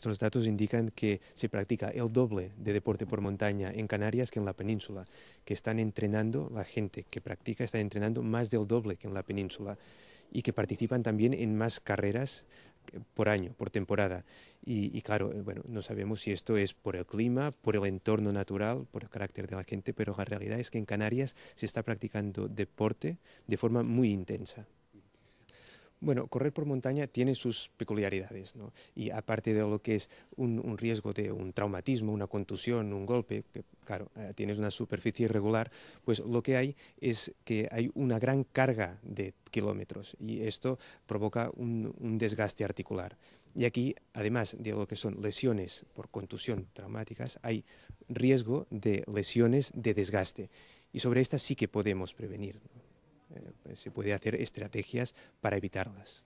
nuestros datos indican que se practica el doble de deporte por montaña en Canarias que en la península, que están entrenando, la gente que practica está entrenando más del doble que en la península y que participan también en más carreras por año, por temporada. Y, claro, eh, bueno, no sabemos si esto es por el clima, por el entorno natural, por el carácter de la gente, pero la realidad es que en Canarias se está practicando deporte de forma muy intensa. Bueno, correr por montaña tiene sus peculiaridades, Y aparte de lo que es un, riesgo de un traumatismo, una contusión, un golpe, que claro, eh, tienes una superficie irregular, pues lo que hay es que hay una gran carga de kilómetros y esto provoca un, desgaste articular. Y aquí, además de lo que son lesiones por contusión traumáticas, hay riesgo de lesiones de desgaste. Y sobre estas sí que podemos prevenir. Eh, se puede hacer estrategias para evitarlas.